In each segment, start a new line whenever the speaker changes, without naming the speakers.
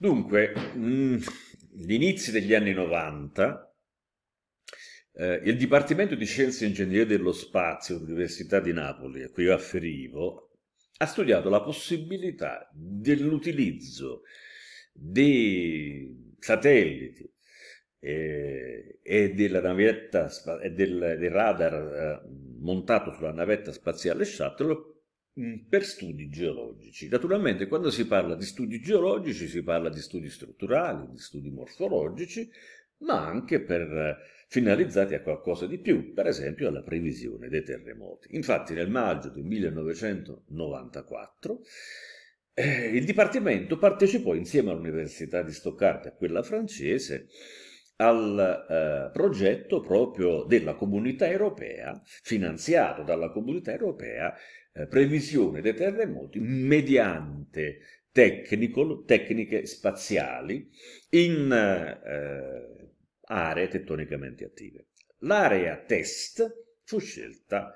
Dunque, mh, mm, degli anni 90, eh, il Dipartimento di Scienze e Ingegneria dello Spazio dell'Università di Napoli, a cui io afferivo, ha studiato la possibilità dell'utilizzo dei satelliti eh, e, della navetta, e del, del radar eh, montato sulla navetta spaziale Shuttle Mm, per studi geologici. Naturalmente quando si parla di studi geologici si parla di studi strutturali, di studi morfologici, ma anche per eh, finalizzati a qualcosa di più, per esempio alla previsione dei terremoti. Infatti nel maggio del 1994 eh, il Dipartimento partecipò insieme all'Università di Stoccarda, quella francese, al eh, progetto proprio della comunità europea, finanziato dalla comunità europea, eh, previsione dei terremoti mediante tecniche spaziali in eh, aree tettonicamente attive. L'area test fu scelta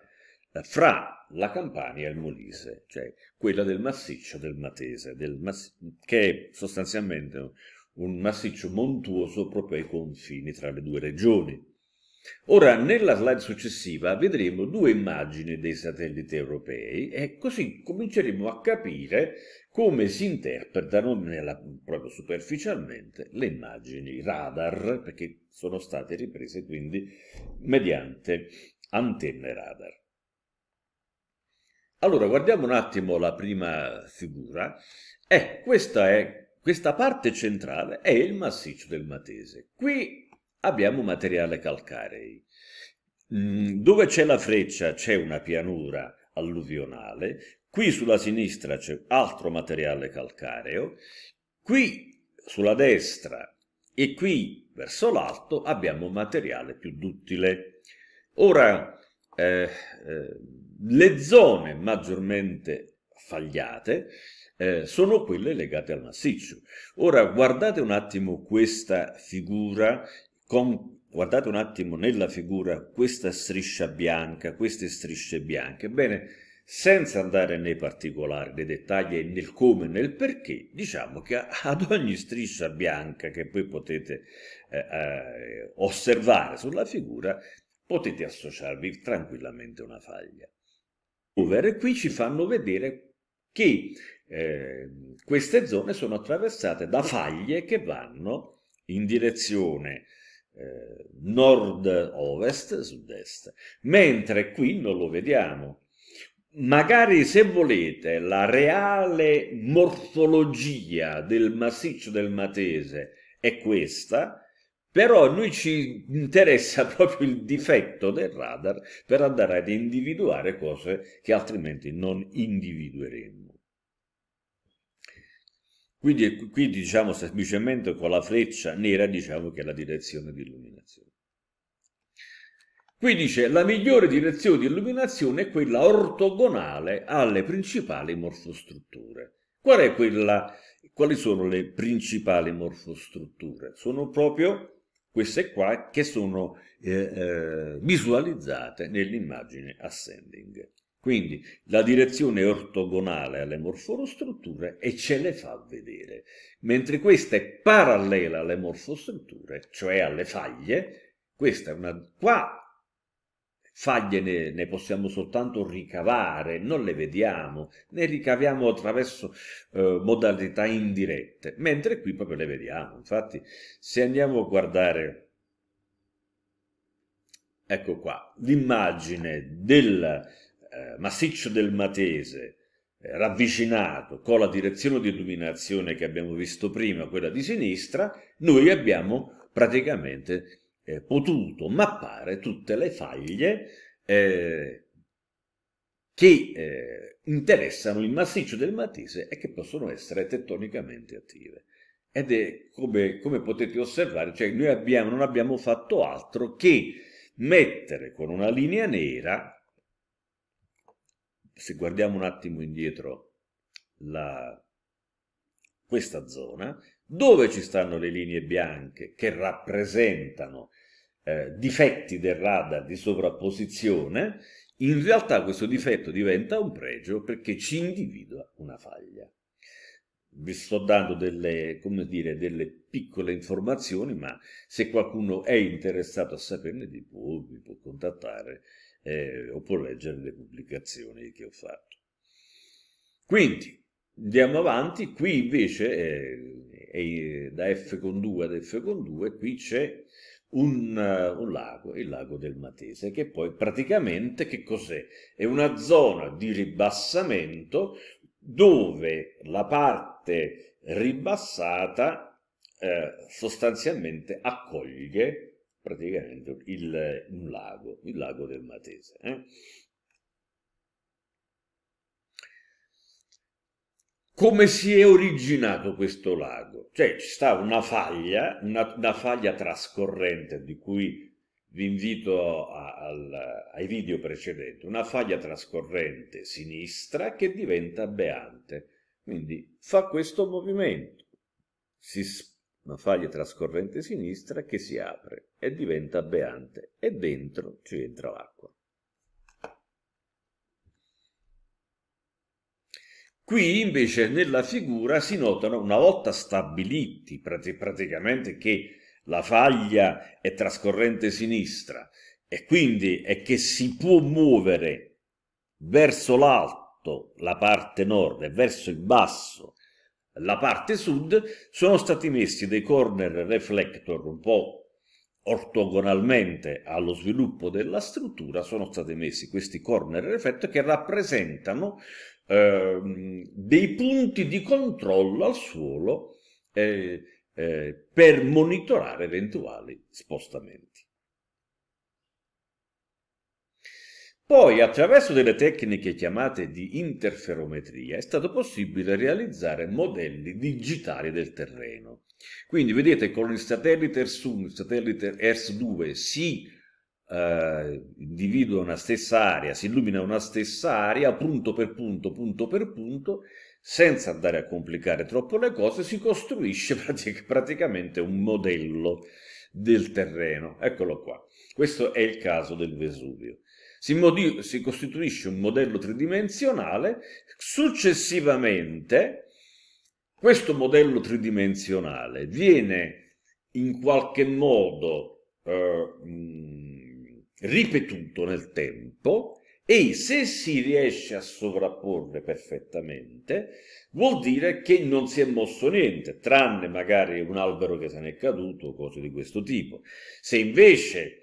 eh, fra la Campania e il Molise, cioè quella del massiccio del Matese, del mass che è sostanzialmente un massiccio montuoso proprio ai confini tra le due regioni. Ora, nella slide successiva vedremo due immagini dei satelliti europei e così cominceremo a capire come si interpretano, nella, proprio superficialmente, le immagini radar, perché sono state riprese quindi mediante antenne radar. Allora, guardiamo un attimo la prima figura. Eh, questa, è, questa parte centrale è il massiccio del Matese. Qui abbiamo materiale calcarei. Mm, dove c'è la freccia c'è una pianura alluvionale, qui sulla sinistra c'è altro materiale calcareo, qui sulla destra e qui verso l'alto abbiamo materiale più duttile. Ora, eh, eh, le zone maggiormente fagliate eh, sono quelle legate al massiccio. Ora guardate un attimo questa figura con, guardate un attimo nella figura questa striscia bianca, queste strisce bianche. Bene, senza andare nei particolari, nei dettagli e nel come e nel perché, diciamo che ad ogni striscia bianca che poi potete eh, eh, osservare sulla figura, potete associarvi tranquillamente una faglia. Over qui ci fanno vedere che eh, queste zone sono attraversate da faglie che vanno in direzione eh, nord-ovest, sud-est, mentre qui non lo vediamo. Magari se volete la reale morfologia del massiccio del Matese è questa, però a noi ci interessa proprio il difetto del radar per andare ad individuare cose che altrimenti non individueremmo. Quindi qui diciamo semplicemente con la freccia nera diciamo che è la direzione di illuminazione. Qui dice la migliore direzione di illuminazione è quella ortogonale alle principali morfostrutture. Qual è quella, quali sono le principali morfostrutture? Sono proprio queste qua che sono eh, eh, visualizzate nell'immagine ascending. Quindi la direzione ortogonale alle morfostrutture e ce le fa vedere, mentre questa è parallela alle morfostrutture, cioè alle faglie, questa è una... qua faglie ne, ne, possiamo soltanto ricavare, non le vediamo, ne ricaviamo attraverso eh, modalità indirette, mentre qui proprio le vediamo. Infatti, se andiamo a guardare, ecco qua, l'immagine della... Eh, massiccio del Matese, eh, ravvicinato con la direzione di illuminazione che abbiamo visto prima, quella di sinistra, noi abbiamo praticamente eh, potuto mappare tutte le faglie eh, che eh, interessano il massiccio del Matese e che possono essere tettonicamente attive. Ed è come, come potete osservare, cioè noi abbiamo, non abbiamo fatto altro che mettere con una linea nera se guardiamo un attimo indietro la, questa zona, dove ci stanno le linee bianche che rappresentano eh, difetti del radar di sovrapposizione, in realtà questo difetto diventa un pregio perché ci individua una faglia. Vi sto dando delle, dire, delle piccole informazioni, ma se qualcuno è interessato a saperne di più, mi può contattare eh, o può leggere le pubblicazioni che ho fatto. Quindi andiamo avanti, qui invece eh, è, eh, da F con 2 ad F con 2, qui c'è un, eh, un, lago, il lago del Matese, che poi praticamente che cos'è? È una zona di ribassamento dove la parte ribassata eh, sostanzialmente accoglie praticamente il, un lago, il lago del Matese. Eh? Come si è originato questo lago? Cioè ci sta una faglia, una, una faglia trascorrente di cui vi invito a, al, ai video precedenti, una faglia trascorrente sinistra che diventa beante, quindi fa questo movimento, si spazia ma faglia trascorrente sinistra che si apre e diventa beante e dentro ci entra l'acqua. Qui invece nella figura si notano, una volta stabiliti praticamente che la faglia è trascorrente sinistra e quindi è che si può muovere verso l'alto la parte nord e verso il basso la parte sud, sono stati messi dei corner reflector un po' ortogonalmente allo sviluppo della struttura, sono stati messi questi corner reflector che rappresentano eh, dei punti di controllo al suolo eh, eh, per monitorare eventuali spostamenti. Poi, attraverso delle tecniche chiamate di interferometria, è stato possibile realizzare modelli digitali del terreno. Quindi, vedete, con il satellite ERS-1 il satellite ERS-2 si eh, individua una stessa area, si illumina una stessa area, punto per punto, punto per punto, senza andare a complicare troppo le cose, si costruisce pratic praticamente un modello del terreno. Eccolo qua. Questo è il caso del Vesuvio si, si costituisce un modello tridimensionale, successivamente questo modello tridimensionale viene in qualche modo eh, ripetuto nel tempo e se si riesce a sovrapporre perfettamente vuol dire che non si è mosso niente, tranne magari un albero che se n'è caduto o cose di questo tipo. Se invece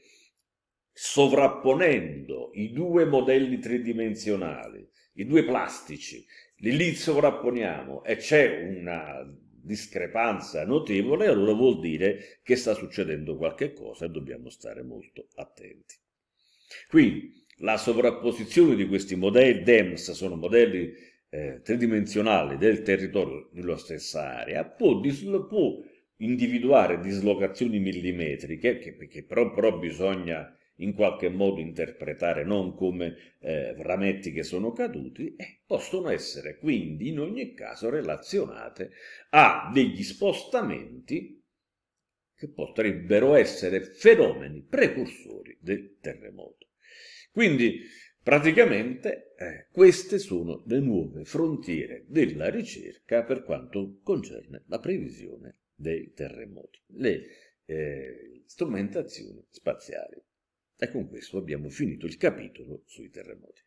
sovrapponendo i due modelli tridimensionali, i due plastici, li, li sovrapponiamo e c'è una discrepanza notevole, allora vuol dire che sta succedendo qualche cosa e dobbiamo stare molto attenti. Quindi la sovrapposizione di questi modelli DEMS, sono modelli eh, tridimensionali del territorio nella stessa area, può, può individuare dislocazioni millimetriche, che, che però, però bisogna in qualche modo interpretare non come eh, rametti che sono caduti e eh, possono essere quindi in ogni caso relazionate a degli spostamenti che potrebbero essere fenomeni precursori del terremoto. Quindi praticamente eh, queste sono le nuove frontiere della ricerca per quanto concerne la previsione dei terremoti, le eh, strumentazioni spaziali. E con questo abbiamo finito il capitolo sui terremoti.